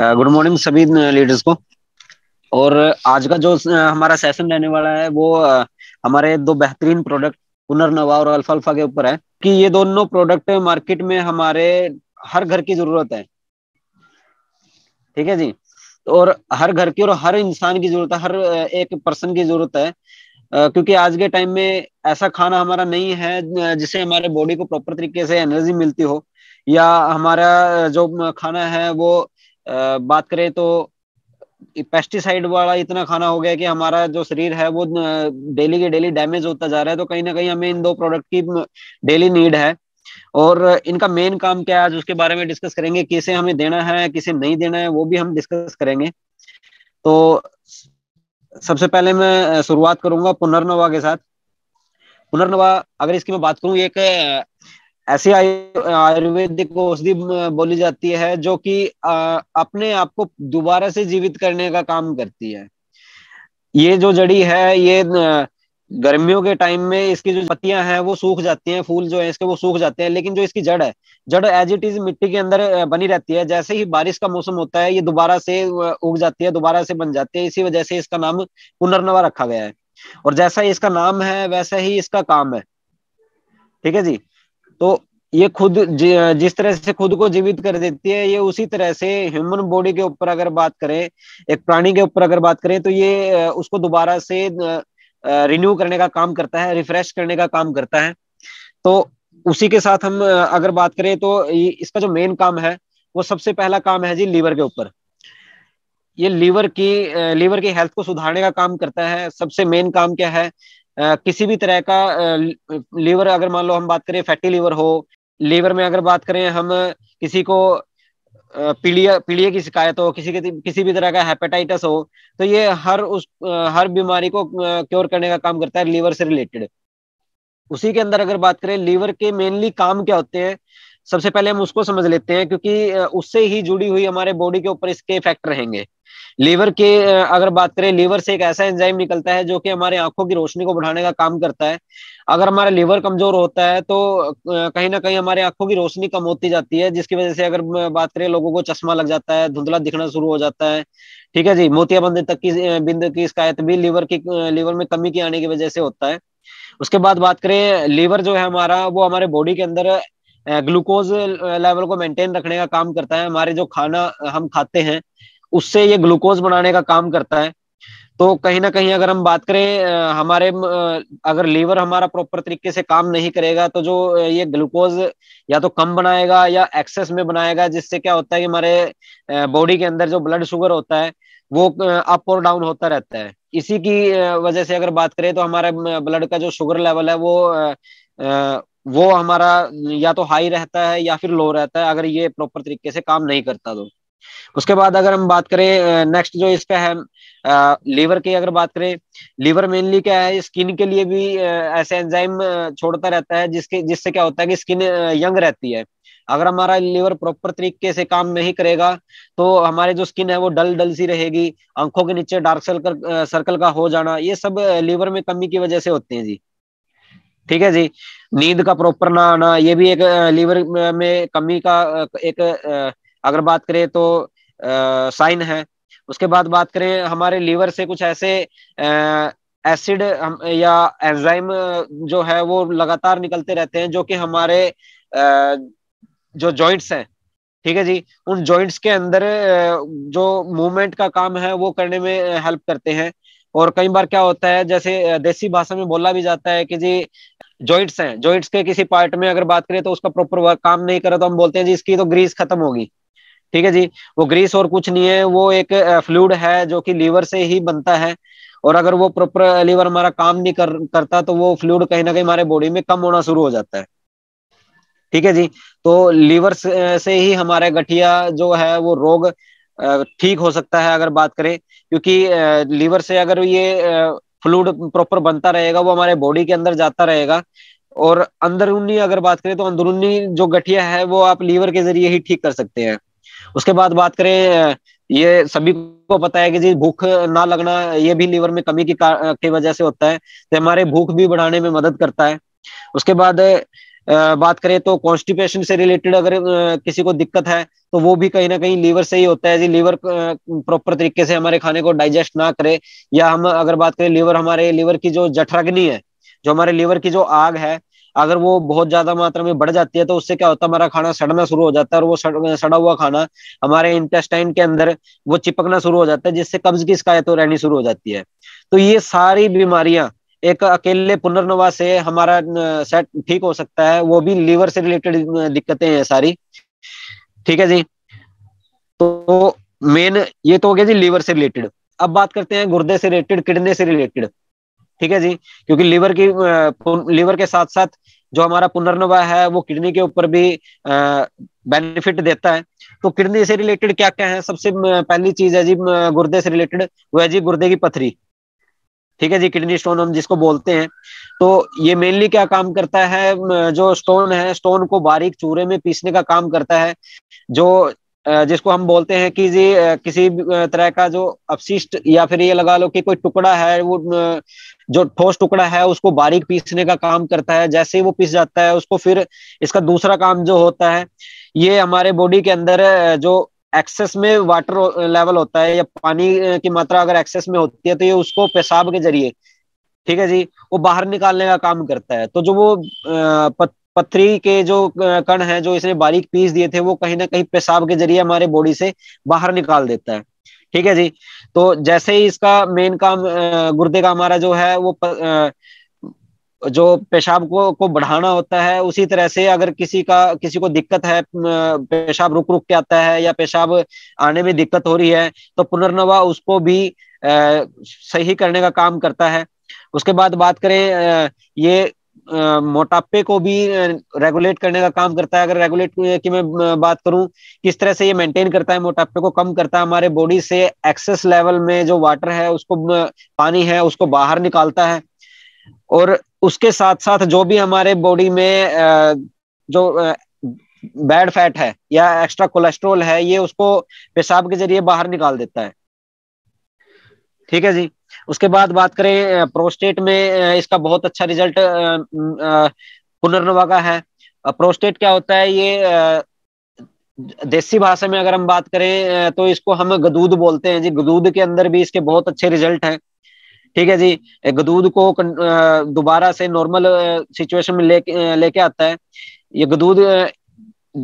good morning सभी leaders को और आज का जो हमारा सेशन रहने वाला है वो हमारे दो बेहतरीन प्रोडक्ट पुनर्नवा और अल्फा अल्फा के ऊपर है कि ये दोनों प्रोडक्ट मार्केट में हमारे हर घर की जरूरत है ठीक है जी और हर घर की और हर इंसान की जरूरत है हर एक पर्सन की जरूरत है क्योंकि आज के टाइम में ऐसा खाना हमारा नहीं है जिससे हमारे बॉडी को प्रॉपर तरीके से एनर्जी मिलती हो या हमारा जो खाना है वो बात करें तो पेस्टिसाइड वाला इतना खाना हो गया कि हमारा जो शरीर है वो डेली के डेली डैमेज होता जा रहा है तो कहीं ना कहीं हमें इन दो प्रोडक्ट की डेली नीड है और इनका मेन काम क्या है आज उसके बारे में डिस्कस करेंगे किसे हमें देना है किसे नहीं देना है वो भी हम डिस्कस करेंगे तो सबसे पहले मैं शुरुआत करूंगा पुनर्नवा के साथ पुनर्नवा अगर इसकी मैं बात करूं एक ऐसी आयुर्वेदिक औषधि बोली जाती है जो कि अपने आप को दोबारा से जीवित करने का काम करती है ये जो जड़ी है ये गर्मियों के टाइम में इसकी जो पत्तियां हैं वो सूख जाती हैं फूल जो है इसके वो सूख जाते हैं लेकिन जो इसकी जड़ है जड़ एज इट इज मिट्टी के अंदर बनी रहती है जैसे ही बारिश का मौसम होता है ये दोबारा से उग जाती है दोबारा से बन जाती है इसी वजह से इसका नाम पुनर्नवा रखा गया है और जैसा इसका नाम है वैसा ही इसका काम है ठीक है जी तो ये खुद जिस तरह से खुद को जीवित कर देती है ये उसी तरह से ह्यूमन बॉडी के ऊपर अगर बात करें एक प्राणी के ऊपर अगर बात करें तो ये उसको दोबारा से रिन्यू करने का काम करता है रिफ्रेश करने का काम करता है तो उसी के साथ हम अगर बात करें तो इसका जो मेन काम है वो सबसे पहला काम है जी लीवर के ऊपर ये लीवर की लीवर की हेल्थ को सुधारने का काम करता है सबसे मेन काम क्या है किसी भी तरह का लीवर अगर मान लो हम बात करें फैटी लीवर हो लीवर में अगर बात करें हम किसी को पीलिया पीलिए की शिकायत हो किसी के किसी भी तरह का हेपेटाइटिस हो तो ये हर उस हर बीमारी को क्योर करने का काम करता है लीवर से रिलेटेड उसी के अंदर अगर बात करें लीवर के मेनली काम क्या होते हैं सबसे पहले हम उसको समझ लेते हैं क्योंकि उससे ही जुड़ी हुई हमारे बॉडी के ऊपर इसके इफेक्ट रहेंगे लीवर के अगर बात करें लीवर से एक ऐसा एंजाइम निकलता है जो कि हमारे आंखों की रोशनी को बढ़ाने का काम करता है अगर हमारा लीवर कमजोर होता है तो कहीं ना कहीं हमारे आंखों की रोशनी कम होती जाती है जिसकी वजह से अगर बात करें लोगों को चश्मा लग जाता है धुंधला दिखना शुरू हो जाता है ठीक है जी मोतियाबंद तक की बिंद की शिकायत भी लीवर की लीवर में कमी की आने की वजह से होता है उसके बाद बात करें लीवर जो है हमारा वो हमारे बॉडी के अंदर ग्लूकोज लेवल को मेंटेन रखने का काम करता है हमारे जो खाना हम खाते हैं उससे ये ग्लूकोज बनाने का काम करता है तो कहीं ना कहीं अगर हम बात करें हमारे अगर लीवर हमारा प्रॉपर तरीके से काम नहीं करेगा तो जो ये ग्लूकोज या तो कम बनाएगा या एक्सेस में बनाएगा जिससे क्या होता है कि हमारे बॉडी के अंदर जो ब्लड शुगर होता है वो अप और डाउन होता रहता है इसी की वजह से अगर बात करें तो हमारे ब्लड का जो शुगर लेवल है वो वो हमारा या तो हाई रहता है या फिर लो रहता है अगर ये प्रॉपर तरीके से काम नहीं करता तो उसके बाद अगर हम बात करें नेक्स्ट जो इस पे है लीवर की अगर बात करें लीवर मेनली क्या है स्किन के लिए भी ऐसे एंजाइम छोड़ता रहता है जिसके जिससे क्या होता है कि स्किन यंग रहती है अगर हमारा लीवर प्रॉपर तरीके से काम नहीं करेगा तो हमारे जो स्किन है वो डल डल सी रहेगी आंखों के नीचे डार्क सर्कल सर्कल का हो जाना ये सब लीवर में कमी की वजह से होते हैं जी ठीक है जी नींद का प्रॉपर ना आना ये भी एक लीवर में कमी का एक अगर बात करें तो साइन है उसके बाद बात करें हमारे लीवर से कुछ ऐसे एसिड या एंजाइम जो है वो लगातार निकलते रहते हैं जो कि हमारे जो जॉइंट्स हैं ठीक है जी उन जॉइंट्स के अंदर जो मूवमेंट का काम है वो करने में हेल्प करते हैं और कई बार क्या होता है जैसे देसी भाषा में बोला भी जाता है कि जी जॉइंट्स हैं जॉइंट्स के किसी पार्ट में अगर बात करें तो उसका प्रॉपर वर्क काम नहीं करे तो हम बोलते हैं जी इसकी तो ग्रीस खत्म होगी ठीक है जी वो ग्रीस और कुछ नहीं है वो एक फ्लूड है जो कि लीवर से ही बनता है और अगर वो प्रॉपर लीवर हमारा काम नहीं कर, करता तो वो फ्लूड कहीं ना कहीं हमारे बॉडी में कम होना शुरू हो जाता है ठीक है जी तो लीवर से ही हमारे गठिया जो है वो रोग ठीक हो सकता है अगर बात करें क्योंकि लीवर से अगर ये फ्लूड प्रॉपर बनता रहेगा वो हमारे बॉडी के अंदर जाता रहेगा और अंदरूनी अगर बात करें तो अंदरूनी जो गठिया है वो आप लीवर के जरिए ही ठीक कर सकते हैं उसके बाद बात करें ये सभी को पता है कि जी भूख ना लगना ये भी लीवर में कमी की, की वजह से होता है तो हमारे भूख भी बढ़ाने में मदद करता है उसके बाद बात करें तो कॉन्स्टिपेशन से रिलेटेड अगर किसी को दिक्कत है तो वो भी कहीं ना कहीं लीवर से ही होता है जी लीवर प्रॉपर तरीके से हमारे खाने को डाइजेस्ट ना करे या हम अगर बात करें लीवर हमारे लीवर की जो जठराग्नि है जो हमारे लीवर की जो आग है अगर वो बहुत ज्यादा मात्रा में बढ़ जाती है तो उससे क्या होता है हमारा खाना सड़ना शुरू हो जाता है और वो सड़, सड़ा हुआ खाना हमारे इंटेस्टाइन के अंदर वो चिपकना शुरू हो जाता है जिससे कब्ज की शिकायत रहनी शुरू हो जाती है तो ये सारी बीमारियां एक अकेले पुनर्नवा से हमारा सेट ठीक हो सकता है वो भी लीवर से रिलेटेड दिक्कतें हैं सारी ठीक है जी तो मेन ये तो हो गया जी लीवर से रिलेटेड अब बात करते हैं गुर्दे से रिलेटेड किडनी से रिलेटेड ठीक है जी क्योंकि लीवर की लीवर के साथ साथ जो हमारा पुनर्नवा है वो किडनी के ऊपर भी बेनिफिट देता है तो किडनी से रिलेटेड क्या क्या है सबसे पहली चीज है जी गुर्दे से रिलेटेड वो है जी गुर्दे की पथरी ठीक है जी किडनी स्टोन हम जिसको बोलते हैं तो ये मेनली क्या काम करता है जो स्टोन है स्टोन को बारीक चूरे में पीसने का काम करता है जो जिसको हम बोलते हैं कि जी किसी तरह का जो अपशिष्ट या फिर ये लगा लो कि कोई टुकड़ा है वो जो ठोस टुकड़ा है उसको बारीक पीसने का काम करता है जैसे ही वो पीस जाता है उसको फिर इसका दूसरा काम जो होता है ये हमारे बॉडी के अंदर जो एक्सेस में वाटर लेवल uh, होता है या पानी uh, की मात्रा अगर एक्सेस में होती है तो ये उसको पेशाब के जरिए ठीक है जी वो बाहर निकालने का काम करता है तो जो वो uh, पथरी के जो कण है जो इसने बारीक पीस दिए थे वो कहीं ना कहीं पेशाब के जरिए हमारे बॉडी से बाहर निकाल देता है ठीक है जी तो जैसे ही इसका मेन काम गुर्दे का हमारा जो है वो प, जो पेशाब को को बढ़ाना होता है उसी तरह से अगर किसी का किसी को दिक्कत है पेशाब रुक रुक के आता है या पेशाब आने में दिक्कत हो रही है तो पुनर्नवा उसको भी आ, सही करने का काम करता है उसके बाद बात करें आ, ये आ, मोटापे को भी रेगुलेट करने का काम करता है अगर रेगुलेट की मैं बात करूं किस तरह से ये मेंटेन करता है मोटापे को कम करता है हमारे बॉडी से एक्सेस लेवल में जो वाटर है उसको पानी है उसको बाहर निकालता है और उसके साथ साथ जो भी हमारे बॉडी में जो बैड फैट है या एक्स्ट्रा कोलेस्ट्रोल है ये उसको पेशाब के जरिए बाहर निकाल देता है ठीक है जी उसके बाद बात करें प्रोस्टेट में इसका बहुत अच्छा रिजल्ट पुनर्नवा का है प्रोस्टेट क्या होता है ये देसी भाषा में अगर हम बात करें तो इसको हम गदूद बोलते हैं जी गदूद के अंदर भी इसके बहुत अच्छे रिजल्ट हैं ठीक है जी गदूद को दोबारा से नॉर्मल सिचुएशन में लेके लेके आता है ये गदूद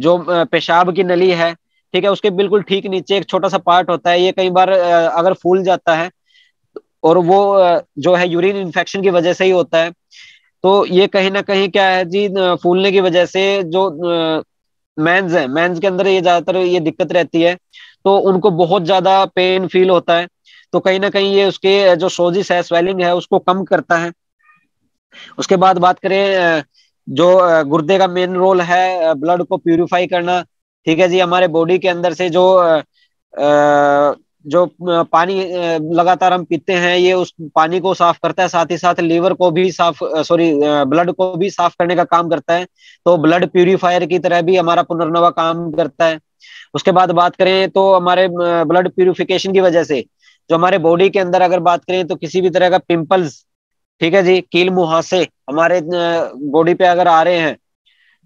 जो पेशाब की नली है ठीक है उसके बिल्कुल ठीक नीचे एक छोटा सा पार्ट होता है ये कई बार अगर फूल जाता है और वो जो है यूरिन इन्फेक्शन की वजह से ही होता है तो ये कहीं ना कहीं क्या है जी फूलने की वजह से जो मैंस है मैंस के अंदर ये ज्यादातर ये दिक्कत रहती है तो उनको बहुत ज्यादा पेन फील होता है तो कहीं ना कहीं ये उसके जो सोजिश है स्वेलिंग है उसको कम करता है उसके बाद बात करें जो गुर्दे का मेन रोल है ब्लड को प्यूरिफाई करना ठीक है जी हमारे बॉडी के अंदर से जो जो पानी लगातार हम पीते हैं ये उस पानी को साफ करता है साथ ही साथ लीवर को भी साफ सॉरी ब्लड को भी साफ करने का काम करता है तो ब्लड प्यूरिफायर की तरह भी हमारा पुनर्नवा काम करता है उसके बाद बात करें तो हमारे ब्लड प्यूरिफिकेशन की वजह से जो हमारे बॉडी के अंदर अगर बात करें तो किसी भी तरह का पिंपल्स ठीक है जी कील मुहासे हमारे बॉडी पे अगर आ रहे हैं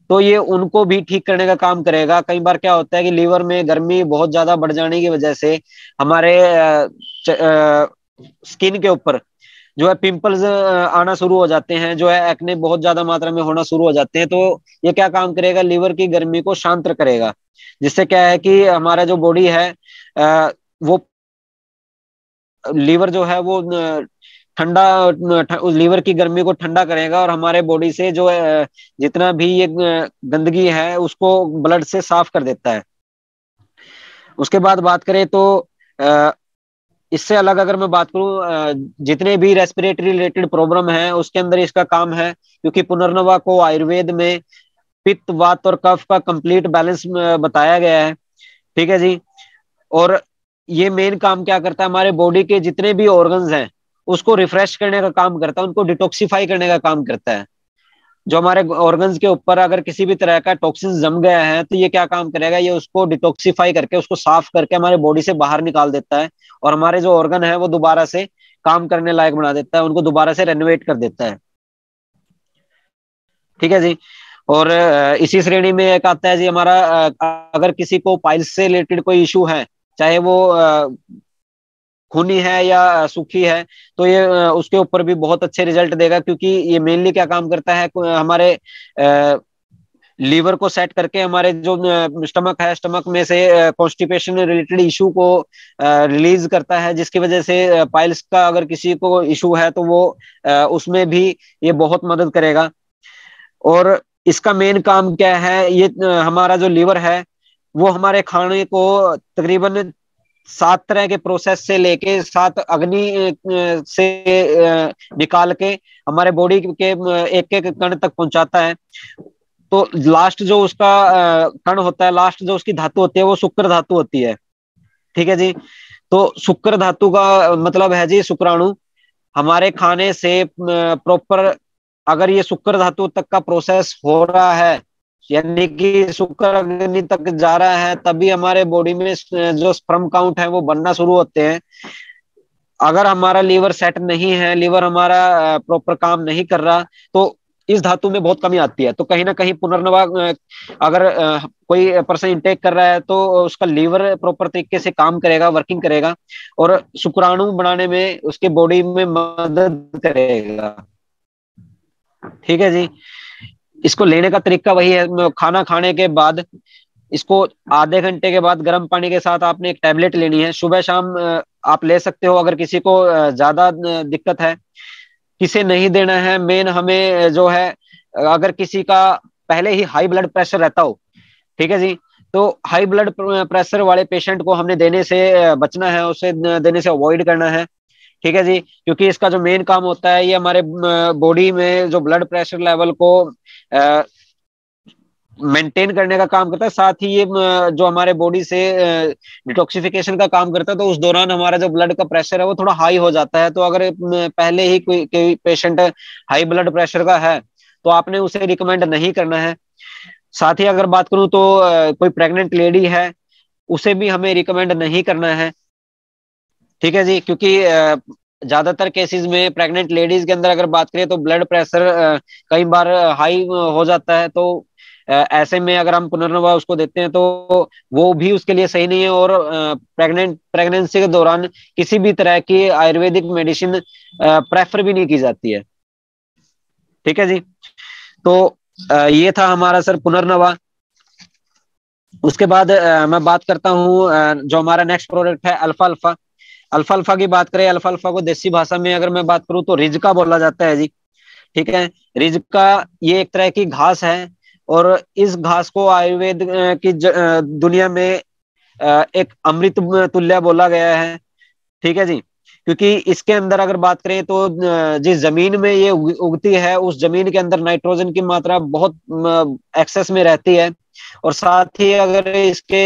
तो ये उनको भी ठीक करने का काम करेगा कई बार क्या होता है कि लीवर में गर्मी बहुत ज्यादा बढ़ जाने की वजह से हमारे च, आ, स्किन के ऊपर जो है पिंपल्स आना शुरू हो जाते हैं जो है एक्ने बहुत ज्यादा मात्रा में होना शुरू हो जाते हैं तो ये क्या काम करेगा लीवर की गर्मी को शांत करेगा जिससे क्या है कि हमारा जो बॉडी है आ, वो लीवर जो है वो ठंडा उस लीवर की गर्मी को ठंडा करेगा और हमारे बॉडी से जो जितना भी ये गंदगी है उसको ब्लड से साफ कर देता है उसके बाद बात करें तो इससे अलग अगर मैं बात करूं जितने भी रेस्पिरेटरी रिलेटेड प्रॉब्लम है उसके अंदर इसका काम है क्योंकि पुनर्नवा को आयुर्वेद में पित्त वात और कफ का कंप्लीट बैलेंस बताया गया है ठीक है जी और ये मेन काम क्या करता है हमारे बॉडी के जितने भी ऑर्गन हैं उसको रिफ्रेश करने का काम करता है उनको डिटॉक्सिफाई करने का काम करता है जो हमारे ऑर्गन के ऊपर अगर किसी भी तरह का टॉक्सिन जम गया है तो ये क्या काम करेगा ये उसको डिटॉक्सिफाई करके उसको साफ करके हमारे बॉडी से बाहर निकाल देता है और हमारे जो ऑर्गन है वो दोबारा से काम करने लायक बना देता है उनको दोबारा से रेनोवेट कर देता है ठीक है जी और इसी श्रेणी में एक आता है जी हमारा अगर किसी को पाइल्स से रिलेटेड कोई इशू है चाहे वो खूनी है या सूखी है तो ये उसके ऊपर भी बहुत अच्छे रिजल्ट देगा क्योंकि ये मेनली क्या काम करता है हमारे लीवर को सेट करके हमारे जो स्टमक है स्टमक में से कॉन्स्टिपेशन रिलेटेड इशू को रिलीज करता है जिसकी वजह से पाइल्स का अगर किसी को इशू है तो वो उसमें भी ये बहुत मदद करेगा और इसका मेन काम क्या है ये हमारा जो लीवर है वो हमारे खाने को तकरीबन सात तरह के प्रोसेस से लेके सात अग्नि से निकाल के हमारे बॉडी के एक एक कण तक पहुंचाता है तो लास्ट जो उसका कण होता है लास्ट जो उसकी धातु होती है वो शुक्र धातु होती है ठीक है जी तो शुक्र धातु का मतलब है जी शुक्राणु हमारे खाने से प्रॉपर अगर ये शुक्र धातु तक का प्रोसेस हो रहा है यानी कि शुक्र अग्नि तक जा रहा है तभी हमारे बॉडी में जो स्पर्म काउंट है वो बनना शुरू होते हैं अगर हमारा लीवर सेट नहीं है लीवर हमारा प्रॉपर काम नहीं कर रहा तो इस धातु में बहुत कमी आती है तो कहीं ना कहीं पुनर्नवा अगर कोई पर्सन इंटेक कर रहा है तो उसका लीवर प्रॉपर तरीके से काम करेगा वर्किंग करेगा और शुक्राणु बनाने में उसके बॉडी में मदद करेगा ठीक है जी इसको लेने का तरीका वही है खाना खाने के बाद इसको आधे घंटे के बाद गर्म पानी के साथ आपने एक टैबलेट लेनी है सुबह शाम आप ले सकते हो अगर किसी को ज्यादा दिक्कत है किसे नहीं देना है मेन हमें जो है अगर किसी का पहले ही हाई ब्लड प्रेशर रहता हो ठीक है जी तो हाई ब्लड प्रेशर वाले पेशेंट को हमने देने से बचना है उसे देने से अवॉइड करना है ठीक है जी क्योंकि इसका जो मेन काम होता है ये हमारे बॉडी में जो ब्लड प्रेशर लेवल को मेंटेन करने का काम करता है साथ ही ये जो हमारे बॉडी से डिटॉक्सिफिकेशन का काम करता है तो उस दौरान हमारा जो ब्लड का प्रेशर है वो थोड़ा हाई हो जाता है तो अगर पहले ही कोई कोई पेशेंट हाई ब्लड प्रेशर का है तो आपने उसे रिकमेंड नहीं करना है साथ ही अगर बात करूं तो कोई प्रेग्नेंट लेडी है उसे भी हमें रिकमेंड नहीं करना है ठीक है जी क्योंकि ज्यादातर केसेस में प्रेग्नेंट लेडीज के अंदर अगर बात करें तो ब्लड प्रेशर कई बार हाई हो जाता है तो ऐसे में अगर हम पुनर्नवा उसको देते हैं तो वो भी उसके लिए सही नहीं है और प्रेग्नेंट प्रेगनेंसी के दौरान किसी भी तरह की आयुर्वेदिक मेडिसिन प्रेफर भी नहीं की जाती है ठीक है जी तो ये था हमारा सर पुनर्नवा उसके बाद मैं बात करता हूँ जो हमारा नेक्स्ट प्रोडक्ट है अल्फा अल्फा अल्फा अल्फा की बात करें अल्फा अल्फा को देसी भाषा में अगर मैं बात करूं तो रिजका बोला जाता है जी ठीक है रिजका ये एक तरह की घास है और इस घास को आयुर्वेद की दुनिया में एक अमृत तुल्य बोला गया है ठीक है जी क्योंकि इसके अंदर अगर बात करें तो जिस जमीन में ये उगती है उस जमीन के अंदर नाइट्रोजन की मात्रा बहुत एक्सेस में रहती है और साथ ही अगर इसके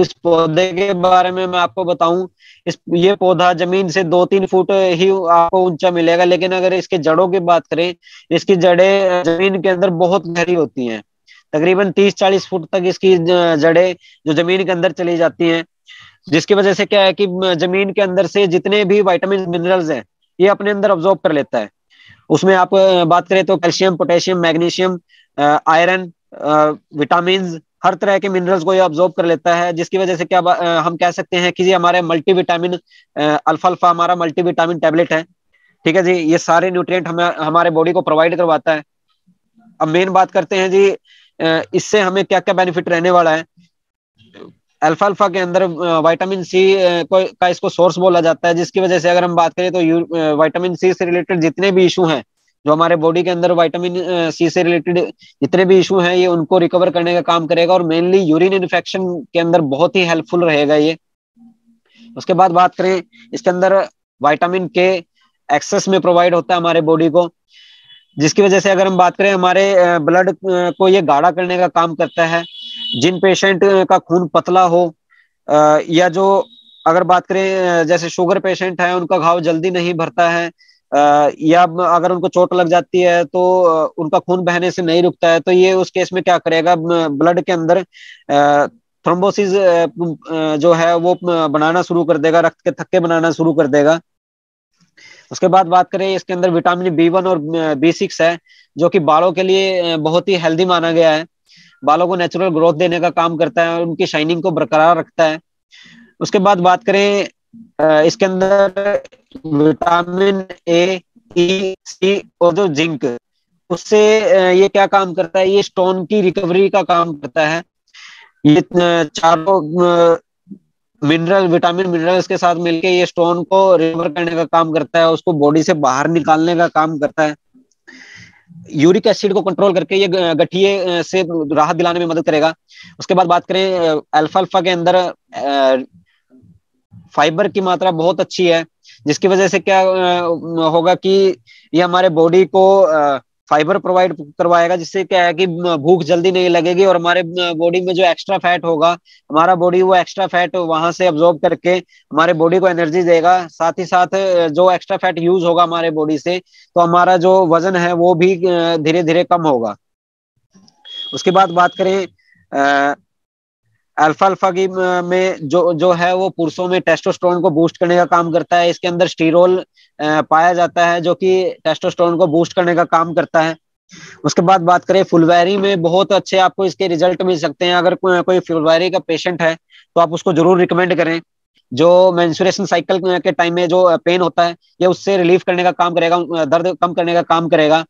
इस पौधे के बारे में मैं आपको बताऊं इस ये पौधा जमीन से दो तीन फुट ही आपको ऊंचा मिलेगा लेकिन अगर इसके जड़ों की बात करें इसकी जड़ें जमीन के अंदर बहुत गहरी होती हैं तकरीबन तीस चालीस फुट तक इसकी जड़ें जो जमीन के अंदर चली जाती हैं जिसकी वजह से क्या है कि जमीन के अंदर से जितने भी वाइटामिन मिनरल्स हैं ये अपने अंदर ऑब्जॉर्ब कर लेता है उसमें आप बात करें तो calcium potassium magnesium iron vitamin हर तरह के मिनरल्स को ये ऑब्जॉर्व कर लेता है जिसकी वजह से क्या आ, हम कह सकते हैं कि जी हमारे मल्टी विटामिन अल्फा हमारा मल्टी विटामिन टेबलेट है ठीक है जी ये सारे न्यूट्रिएंट हमें हमारे बॉडी को प्रोवाइड करवाता है अब मेन बात करते हैं जी इससे हमें क्या क्या बेनिफिट रहने वाला है अल्फाल्फा के अंदर वाइटामिन सी को का इसको सोर्स बोला जाता है जिसकी वजह से अगर हम बात करें तो वाइटामिन सी से रिलेटेड जितने भी इशू हैं जो हमारे बॉडी के अंदर विटामिन सी से रिलेटेड जितने भी इशू हैं ये उनको रिकवर करने का काम करेगा और मेनली यूरिन इन्फेक्शन के अंदर बहुत ही हेल्पफुल रहेगा ये उसके बाद बात करें इसके अंदर वाइटामिन के एक्सेस में प्रोवाइड होता है हमारे बॉडी को जिसकी वजह से अगर हम बात करें हमारे ब्लड को ये गाढ़ा करने का काम करता है जिन पेशेंट का खून पतला हो या जो अगर बात करें जैसे शुगर पेशेंट है उनका घाव जल्दी नहीं भरता है या अगर उनको चोट लग जाती है तो उनका खून बहने से नहीं रुकता है तो ये उस केस में क्या करेगा ब्लड के अंदर थ्रोम्बोसिस जो है वो बनाना शुरू कर देगा रक्त के थक्के बनाना शुरू कर देगा उसके बाद बात करें इसके अंदर विटामिन बी वन और बी सिक्स है जो कि बालों के लिए बहुत ही हेल्दी माना गया है बालों को नेचुरल ग्रोथ देने का काम करता है और उनकी शाइनिंग को बरकरार रखता है उसके बाद बात करें इसके अंदर विटामिन ए ई सी और जो जिंक उससे ये क्या काम करता है ये स्टोन की रिकवरी का काम करता है ये चारों मिनरल विटामिन मिनरल्स के साथ मिलके ये स्टोन को रिकवर करने का काम करता है उसको बॉडी से बाहर निकालने का काम करता है यूरिक एसिड को कंट्रोल करके ये गठिए से राहत दिलाने में मदद करेगा उसके बाद बात करें अल्फा अल्फा के अंदर फाइबर की मात्रा बहुत अच्छी है जिसकी वजह से क्या होगा कि ये हमारे बॉडी को फाइबर प्रोवाइड करवाएगा जिससे क्या है कि भूख जल्दी नहीं लगेगी और हमारे बॉडी में जो एक्स्ट्रा फैट होगा हमारा बॉडी वो एक्स्ट्रा फैट वहां से अब्जॉर्ब करके हमारे बॉडी को एनर्जी देगा साथ ही साथ जो एक्स्ट्रा फैट यूज होगा हमारे बॉडी से तो हमारा जो वजन है वो भी धीरे धीरे कम होगा उसके बाद बात करें अल्फा अल्फा की में जो जो है वो पुरुषों में टेस्टोस्टेरोन को बूस्ट करने का काम करता है इसके अंदर स्टीरोल पाया जाता है जो कि टेस्टोस्टेरोन को बूस्ट करने का काम करता है उसके बाद बात करें फुलवैरी में बहुत अच्छे आपको इसके रिजल्ट मिल सकते हैं अगर को, कोई फुलवैरी का पेशेंट है तो आप उसको जरूर रिकमेंड करें जो मैंसुरेशन साइकिल के टाइम में जो पेन होता है ये उससे रिलीफ करने का काम करेगा दर्द कम करने का काम करेगा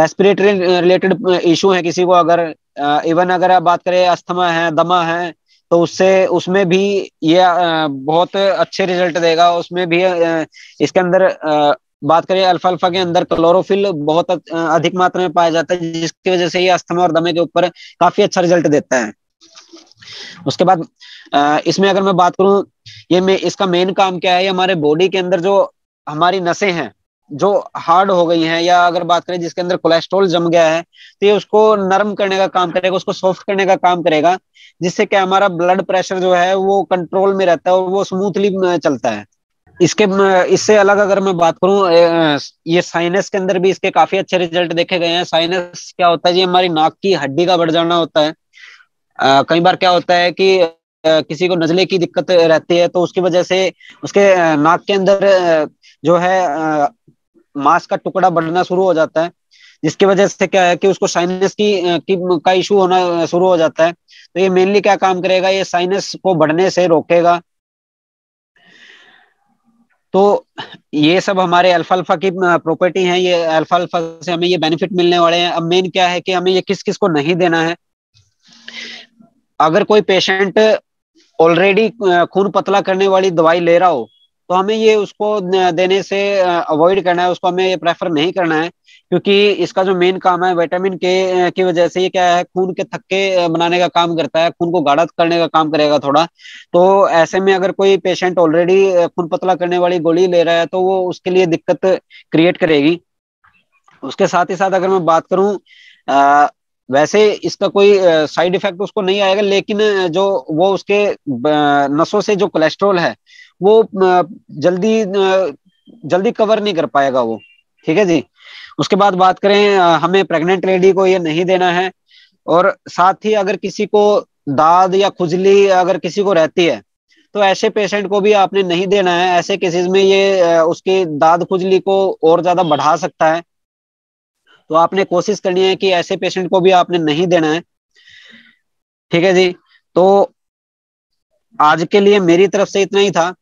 रेस्पिरेटरी रिलेटेड इशू है किसी को अगर इवन अगर आप बात करें अस्थमा है दमा है तो उससे उसमें भी ये बहुत अच्छे रिजल्ट देगा उसमें भी इसके अंदर बात करें अल्फा अल्फा के अंदर क्लोरोफिल बहुत अधिक मात्रा में पाया जाता है जिसकी वजह से ये अस्थमा और दमे के ऊपर काफी अच्छा रिजल्ट देता है उसके बाद इसमें अगर मैं बात करूं ये में, इसका मेन काम क्या है हमारे बॉडी के अंदर जो हमारी नसें हैं जो हार्ड हो गई हैं या अगर बात करें जिसके अंदर कोलेस्ट्रॉल जम गया है तो ये उसको नरम करने का काम करेगा उसको सॉफ्ट करने का काम करेगा जिससे क्या हमारा ब्लड प्रेशर जो है वो कंट्रोल में रहता है और वो स्मूथली चलता है इसके इससे अलग अगर मैं बात करूं ये साइनस के अंदर भी इसके काफी अच्छे रिजल्ट देखे गए हैं साइनस क्या होता है जी हमारी नाक की हड्डी का बढ़ जाना होता है कई बार क्या होता है कि किसी को नजले की दिक्कत रहती है तो उसकी वजह से उसके नाक के अंदर जो है मांस का टुकड़ा बढ़ना शुरू हो जाता है जिसकी वजह से क्या है कि उसको साइनस की, की का इशू होना शुरू हो जाता है तो ये मेनली क्या काम करेगा ये साइनस को बढ़ने से रोकेगा तो ये सब हमारे अल्फाल्फा की प्रॉपर्टी है ये अल्फाल्फा से हमें ये बेनिफिट मिलने वाले हैं अब मेन क्या है कि हमें ये किस किस को नहीं देना है अगर कोई पेशेंट ऑलरेडी खून पतला करने वाली दवाई ले रहा हो तो हमें ये उसको देने से अवॉइड करना है उसको हमें ये प्रेफर नहीं करना है क्योंकि इसका जो मेन काम है विटामिन के की वजह से ये क्या है खून के थक्के बनाने का काम करता है खून को गाढ़ा करने का काम करेगा थोड़ा तो ऐसे में अगर कोई पेशेंट ऑलरेडी खून पतला करने वाली गोली ले रहा है तो वो उसके लिए दिक्कत क्रिएट करेगी उसके साथ ही साथ अगर मैं बात करूं आ, वैसे इसका कोई साइड इफेक्ट उसको नहीं आएगा लेकिन जो वो उसके नसों से जो कोलेस्ट्रोल है वो जल्दी जल्दी कवर नहीं कर पाएगा वो ठीक है जी उसके बाद बात करें हमें प्रेग्नेंट लेडी को ये नहीं देना है और साथ ही अगर किसी को दाद या खुजली अगर किसी को रहती है तो ऐसे पेशेंट को भी आपने नहीं देना है ऐसे केसेस में ये उसकी दाद खुजली को और ज्यादा बढ़ा सकता है तो आपने कोशिश करनी है कि ऐसे पेशेंट को भी आपने नहीं देना है ठीक है जी तो आज के लिए मेरी तरफ से इतना ही था